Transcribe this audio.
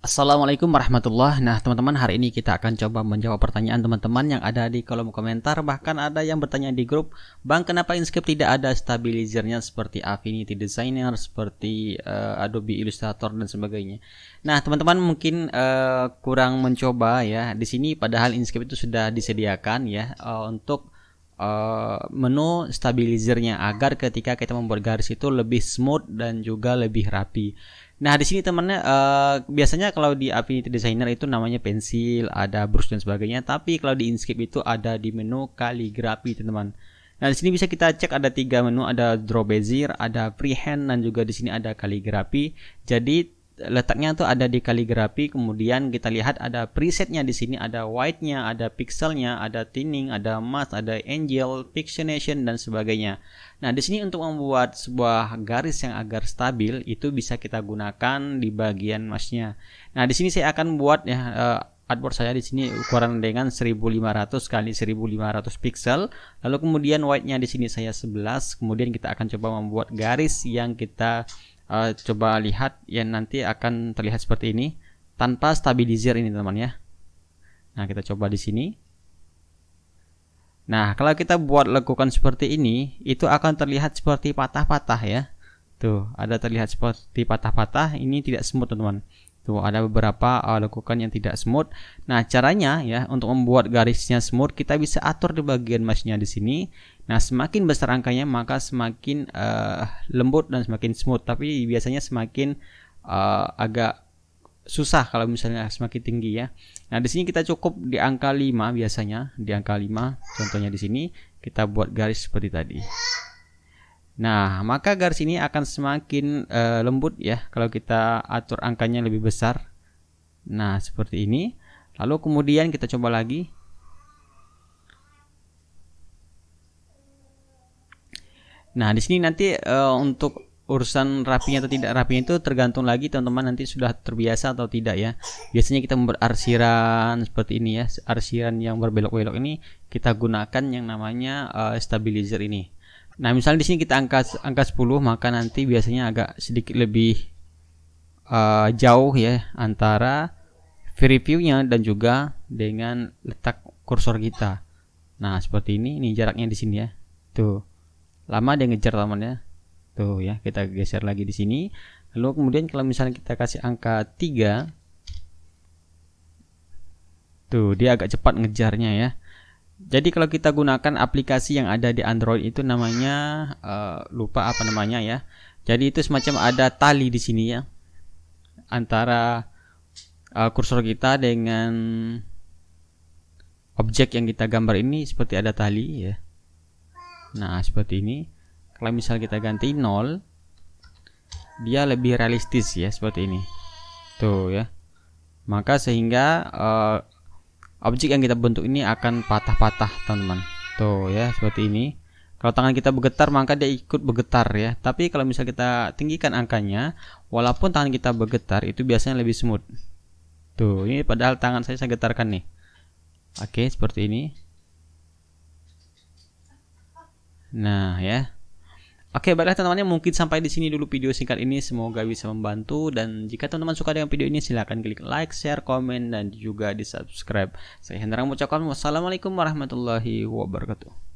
Assalamualaikum warahmatullahi Nah teman-teman hari ini kita akan coba menjawab pertanyaan teman-teman yang ada di kolom komentar Bahkan ada yang bertanya di grup Bang kenapa Inkscape tidak ada stabilizernya seperti Affinity Designer Seperti uh, Adobe Illustrator dan sebagainya Nah teman-teman mungkin uh, kurang mencoba ya di sini padahal Inkscape itu sudah disediakan ya uh, Untuk uh, menu stabilizernya Agar ketika kita membuat garis itu lebih smooth dan juga lebih rapi Nah di sini temannya uh, biasanya kalau di Affinity Designer itu namanya pensil, ada brush dan sebagainya. Tapi kalau di Inkscape itu ada di menu kaligrafi teman-teman. Nah di sini bisa kita cek ada tiga menu, ada draw bezier, ada freehand dan juga di sini ada kaligrafi. Jadi letaknya tuh ada di kaligrafi kemudian kita lihat ada presetnya di sini ada white-nya ada pixelnya ada thinning ada mask ada angel pixelation dan sebagainya nah di sini untuk membuat sebuah garis yang agar stabil itu bisa kita gunakan di bagian masknya nah di sini saya akan buat ya uh, saya di sini ukuran dengan 1500 kali 1500 pixel. Lalu kemudian white-nya di sini saya 11. Kemudian kita akan coba membuat garis yang kita uh, coba lihat yang nanti akan terlihat seperti ini tanpa stabilizer ini teman ya nah kita coba di sini nah kalau kita buat lekukan seperti ini itu akan terlihat seperti patah-patah ya tuh ada terlihat seperti patah-patah ini tidak smooth teman-teman Tuh gitu. ada beberapa uh, eh, lekukan yang tidak smooth. Nah, caranya ya untuk membuat garisnya smooth kita bisa atur di bagian mesh di sini. Nah, semakin besar angkanya maka semakin uh, lembut dan semakin smooth, tapi biasanya semakin uh, agak susah kalau misalnya semakin tinggi ya. Nah, di sini kita cukup di angka 5 biasanya, di angka 5 contohnya di sini kita buat garis seperti tadi. Nah, maka garis ini akan semakin uh, lembut ya kalau kita atur angkanya lebih besar. Nah, seperti ini. Lalu kemudian kita coba lagi. Nah, di sini nanti uh, untuk urusan rapinya atau tidak rapinya itu tergantung lagi teman-teman nanti sudah terbiasa atau tidak ya. Biasanya kita membuat arsiran seperti ini ya. Arsiran yang berbelok-belok ini kita gunakan yang namanya uh, stabilizer ini. Nah, misalnya di sini kita angka angka 10, maka nanti biasanya agak sedikit lebih uh, jauh ya antara free nya dan juga dengan letak kursor kita. Nah, seperti ini ini jaraknya di sini ya. Tuh. Lama dia ngejar temannya. Tuh ya, kita geser lagi di sini. Lalu kemudian kalau misalnya kita kasih angka 3 Tuh, dia agak cepat ngejarnya ya. Jadi kalau kita gunakan aplikasi yang ada di Android itu namanya uh, lupa apa namanya ya. Jadi itu semacam ada tali di sini ya antara uh, kursor kita dengan objek yang kita gambar ini seperti ada tali ya. Nah, seperti ini. Kalau misal kita ganti 0 dia lebih realistis ya seperti ini. Tuh ya. Maka sehingga uh, objek yang kita bentuk ini akan patah-patah teman-teman tuh ya seperti ini kalau tangan kita bergetar maka dia ikut bergetar ya tapi kalau misalnya kita tinggikan angkanya walaupun tangan kita bergetar itu biasanya lebih smooth tuh ini padahal tangan saya saya getarkan nih oke seperti ini nah ya Oke, baiklah teman-teman, mungkin sampai di sini dulu video singkat ini. Semoga bisa membantu dan jika teman-teman suka dengan video ini silahkan klik like, share, komen dan juga di-subscribe. Saya Hendra mengucapkan wassalamualaikum warahmatullahi wabarakatuh.